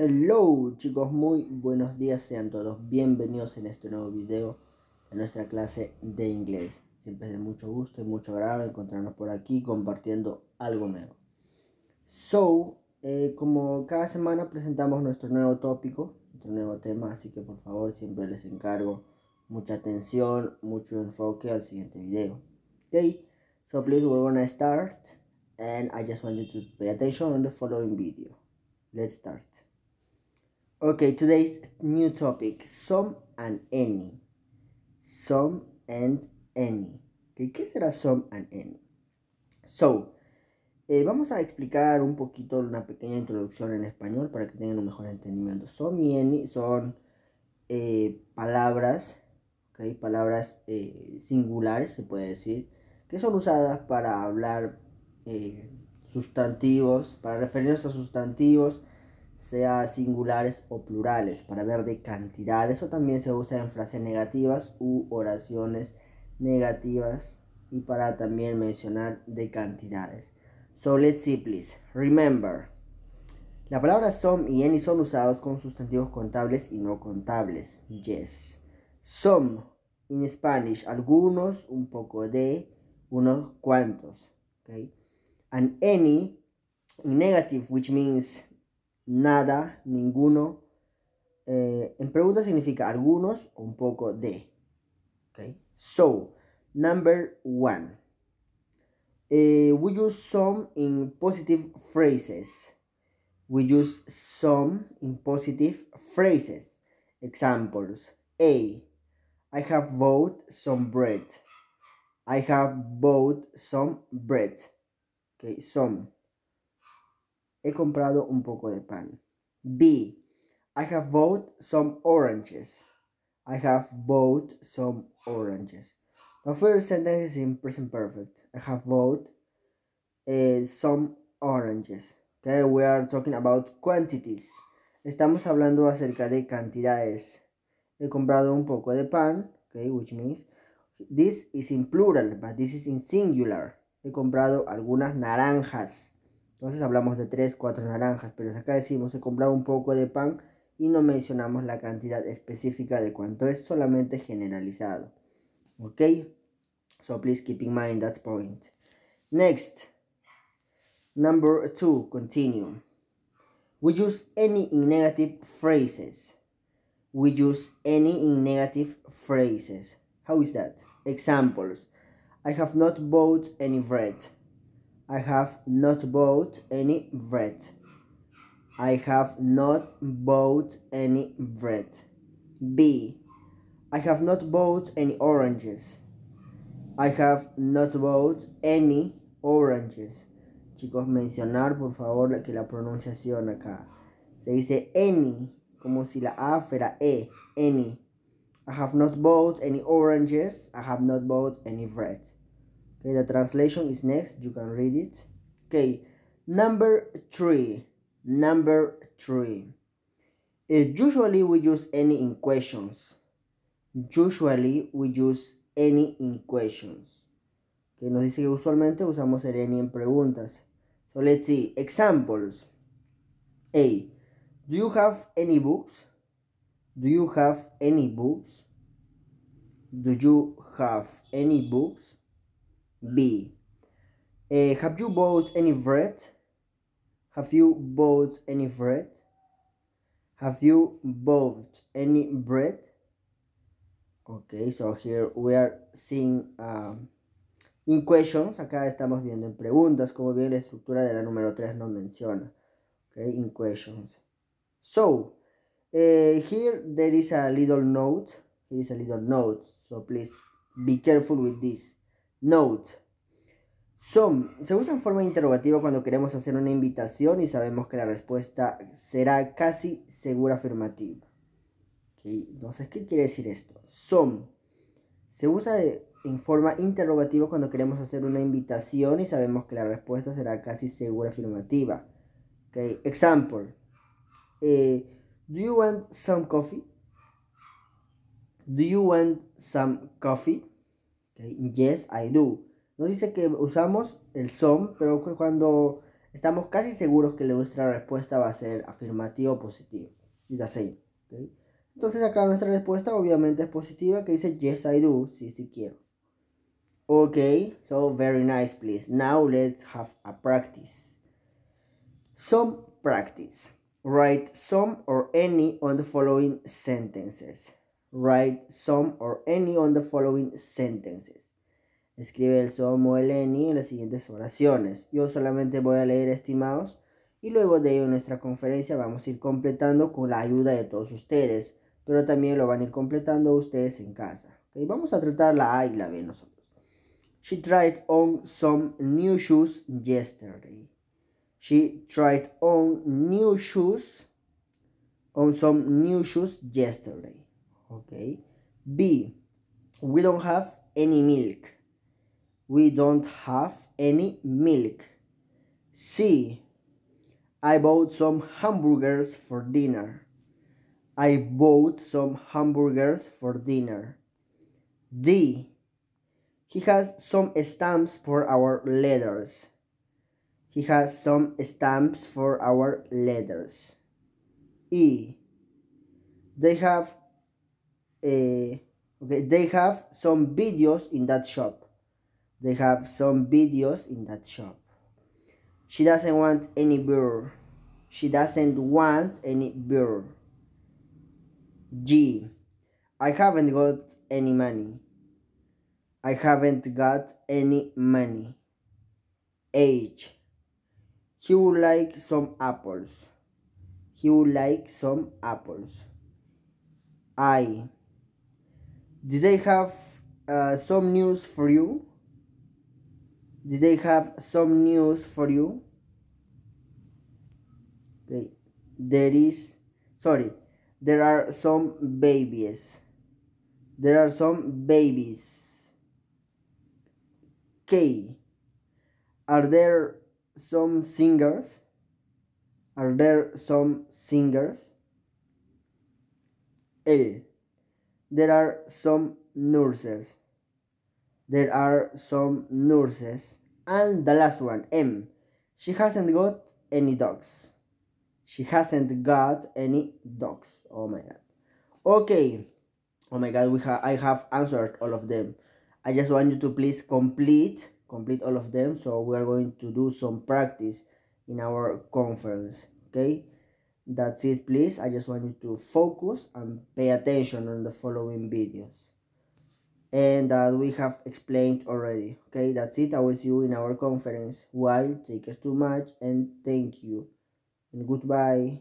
Hello chicos, muy buenos días, sean todos bienvenidos en este nuevo video de nuestra clase de inglés. Siempre es de mucho gusto y mucho agrado encontrarnos por aquí compartiendo algo nuevo. So, eh, como cada semana presentamos nuestro nuevo tópico, nuestro nuevo tema, así que por favor siempre les encargo mucha atención, mucho enfoque al siguiente video. Ok, so please we're gonna start and I just want to pay attention on the following video. Let's start. Okay, today's new topic: some and any. Some and any. Okay, ¿Qué será some and any? So, eh, vamos a explicar un poquito una pequeña introducción en español para que tengan un mejor entendimiento. Some y any son eh, palabras, okay, palabras eh, singulares, se puede decir, que son usadas para hablar sustantivos, para referirse a sustantivos sea singulares o plurales, para ver de cantidades o también se usa en frases negativas u oraciones negativas y para también mencionar de cantidades. So let's see please. Remember. La palabra some y any son usados con sustantivos contables y no contables. Yes. Some in Spanish, algunos, un poco de, unos cuantos. Okay? And any in negative, which means nada, ninguno. Eh, en pregunta significa algunos o un poco de. Okay. So, number one. Eh, we use some in positive phrases. We use some in positive phrases. Examples. A. I have bought some bread. I have bought some bread. Okay, some. He comprado un poco de pan. B. I have bought some oranges. I have bought some oranges. The first sentence is in present perfect. I have bought eh, some oranges. Okay, we are talking about quantities. Estamos hablando acerca de cantidades. He comprado un poco de pan, okay, which means this is in plural, but this is in singular. He comprado algunas naranjas. Entonces hablamos de 3, 4 naranjas, pero acá decimos he comprado un poco de pan y no mencionamos la cantidad específica de cuánto es, solamente generalizado. ¿Ok? So please keep in mind that point. Next, number 2, continue. We use any in negative phrases. We use any in negative phrases. How is that? Examples. I have not bought any bread. I have not bought any bread. I have not bought any bread. B. I have not bought any oranges. I have not bought any oranges. Chicos, mencionar por favor que la pronunciación acá se dice any, como si la A fuera E. Any. I have not bought any oranges. I have not bought any bread. Okay, the translation is next. You can read it. Okay, number three. Number three. Eh, usually we use any in questions. Usually we use any in questions. Que okay, nos dice que usualmente usamos el any en preguntas. So let's see. Examples. A. Do you have any books? Do you have any books? Do you have any books? B. Eh, have you bought any bread? Have you bought any bread? Have you bought any bread? Okay, so here we are seeing um, in questions. Acá estamos viendo en preguntas, como bien la estructura de la número 3 nos menciona. Okay, in questions. So, eh, here there is a little note. Here is a little note. So please be careful with this. Note. Some. Se usa en forma interrogativa cuando queremos hacer una invitación y sabemos que la respuesta será casi segura afirmativa. Okay. Entonces, ¿qué quiere decir esto? Some. Se usa en forma interrogativa cuando queremos hacer una invitación y sabemos que la respuesta será casi segura afirmativa. Okay. Example. Eh, do you want some coffee? Do you want some coffee? Yes, I do. Nos dice que usamos el some, pero cuando estamos casi seguros que nuestra respuesta va a ser afirmativa o positiva. así. Okay. Entonces acá nuestra respuesta obviamente es positiva, que dice yes, I do. Sí, sí quiero. Ok, so very nice, please. Now let's have a practice. Some practice. Write some or any on the following sentences. Write some or any on the following sentences. Escribe el some o el any en las siguientes oraciones. Yo solamente voy a leer, estimados, y luego de ello nuestra conferencia vamos a ir completando con la ayuda de todos ustedes, pero también lo van a ir completando ustedes en casa. Vamos a tratar la A y la B nosotros. She tried on some new shoes yesterday. She tried on new shoes on some new shoes yesterday. Okay. B. We don't have any milk. We don't have any milk. C. I bought some hamburgers for dinner. I bought some hamburgers for dinner. D. He has some stamps for our letters. He has some stamps for our letters. E. They have Eh, okay, they have some videos in that shop. They have some videos in that shop. She doesn't want any beer. She doesn't want any beer. G. I haven't got any money. I haven't got any money. H. He would like some apples. He would like some apples. I. Did I have uh, some news for you? Did I have some news for you? Okay. There is, sorry, there are some babies. There are some babies. K. Are there some singers? Are there some singers? L there are some nurses there are some nurses and the last one m she hasn't got any dogs she hasn't got any dogs oh my god okay oh my god we have i have answered all of them i just want you to please complete complete all of them so we are going to do some practice in our conference okay that's it please, I just want you to focus and pay attention on the following videos. And that uh, we have explained already. Okay, that's it. I will see you in our conference. While take care too much and thank you. And goodbye.